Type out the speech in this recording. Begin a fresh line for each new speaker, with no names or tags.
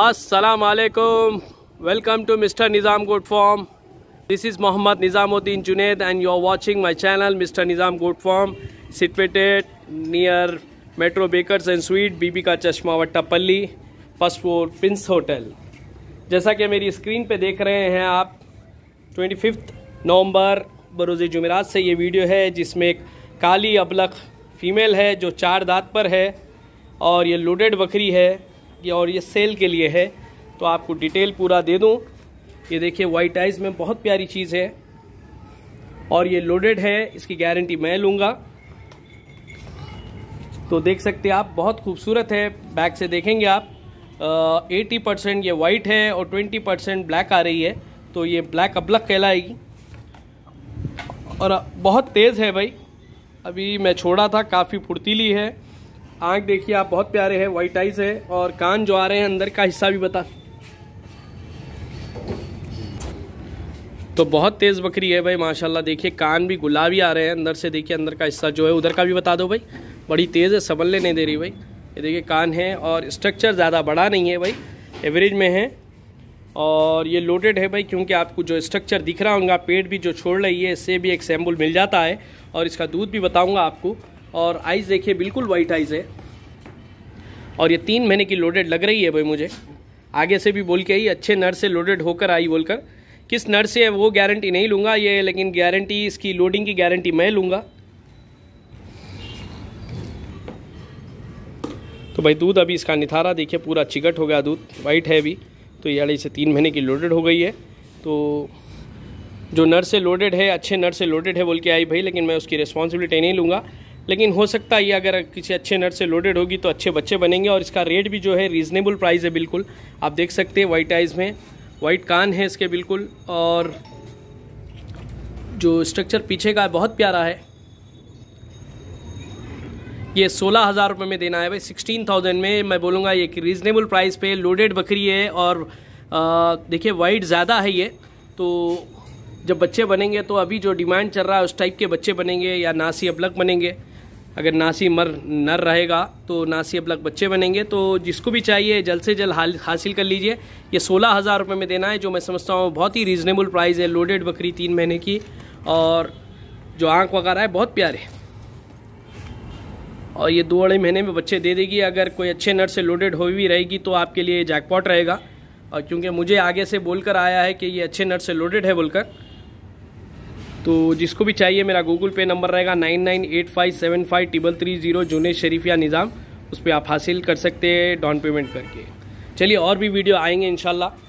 असलकुम welcome to mister Nizam good form this is Mohammed Nizamuddin Junaid and you are watching my channel mister Nizam good form sited near metro bakers and sweet Bibi का Chashma Vatta Vattepally first four prince hotel जैसा कि मेरी screen पर देख रहे हैं आप ट्वेंटी फिफ्थ नवम्बर बरोज़ जमेरात से ये वीडियो है जिसमें एक काली अबलख फीमेल है जो चार दांत पर है और ये लोडेड बकरी है और ये सेल के लिए है तो आपको डिटेल पूरा दे दूँ ये देखिए वाइट आइज में बहुत प्यारी चीज़ है और ये लोडेड है इसकी गारंटी मैं लूँगा तो देख सकते हैं आप बहुत खूबसूरत है बैक से देखेंगे आप एटी परसेंट ये वाइट है और ट्वेंटी परसेंट ब्लैक आ रही है तो ये ब्लैक अबलक कहलाएगी और बहुत तेज़ है भाई अभी मैं छोड़ा था काफ़ी फुर्तीली है आँख देखिए आप बहुत प्यारे हैं वाइट आइज है और कान जो आ रहे हैं अंदर का हिस्सा भी बता तो बहुत तेज़ बकरी है भाई माशाल्लाह देखिए कान भी गुलाबी आ रहे हैं अंदर से देखिए अंदर का हिस्सा जो है उधर का भी बता दो भाई बड़ी तेज़ है संभलने नहीं दे रही भाई ये देखिए कान है और स्ट्रक्चर ज़्यादा बड़ा नहीं है भाई एवरेज में है और ये लोडेड है भाई क्योंकि आपको जो स्ट्रक्चर दिख रहा होगा पेट भी जो छोड़ रही है इससे भी एक सैम्बुल मिल जाता है और इसका दूध भी बताऊँगा आपको और आइज़ देखिए बिल्कुल वाइट आइज़ है और ये तीन महीने की लोडेड लग रही है भाई मुझे आगे से भी बोल के ही अच्छे नर से लोडेड होकर आई बोलकर किस नर से है वो गारंटी नहीं लूँगा ये लेकिन गारंटी इसकी लोडिंग की गारंटी मैं लूँगा तो भाई दूध अभी इसका निथारा देखिए पूरा चिकट हो गया दूध वाइट है अभी तो ये अड़े से तीन महीने की लोडेड हो गई है तो जो नर से लोडेड है अच्छे नर से लोडेड है बोल के आई भाई लेकिन मैं उसकी रिस्पॉन्सिबिलिटी नहीं लूँगा लेकिन हो सकता है ये अगर किसी अच्छे नट से लोडेड होगी तो अच्छे बच्चे बनेंगे और इसका रेट भी जो है रीज़नेबल प्राइस है बिल्कुल आप देख सकते हैं वाइट आइज़ में वाइट कान है इसके बिल्कुल और जो स्ट्रक्चर पीछे का है बहुत प्यारा है ये सोलह हज़ार रुपये में देना है भाई सिक्सटीन थाउजेंड में मैं बोलूँगा ये कि रीज़नेबल प्राइस पे लोडेड बकरी है और देखिए वाइट ज़्यादा है ये तो जब बच्चे बनेंगे तो अभी जो डिमांड चल रहा है उस टाइप के बच्चे बनेंगे या नासी लग बनेंगे अगर नासी मर नर रहेगा तो नासी लग बच्चे बनेंगे तो जिसको भी चाहिए जल्द से जल्द हाल, हासिल कर लीजिए ये सोलह हज़ार रुपये में देना है जो मैं समझता हूँ बहुत ही रीज़नेबल प्राइस है लोडेड बकरी तीन महीने की और जो आँख वगैरह है बहुत प्यारे और ये दो अढ़ाई महीने में बच्चे दे देगी अगर कोई अच्छे नर से लोडेड हो भी रहेगी तो आपके लिए जैकपॉट रहेगा और क्योंकि मुझे आगे से बोलकर आया है कि ये अच्छे नर से लोडेड है बोलकर तो जिसको भी चाहिए मेरा गूगल पे नंबर रहेगा nine nine eight five seven five triple three zero Junaid Sharif या निज़ाम उस पर आप हासिल कर सकते हैं डाउन पेमेंट करके चलिए और भी वीडियो आएंगे इंशाल्लाह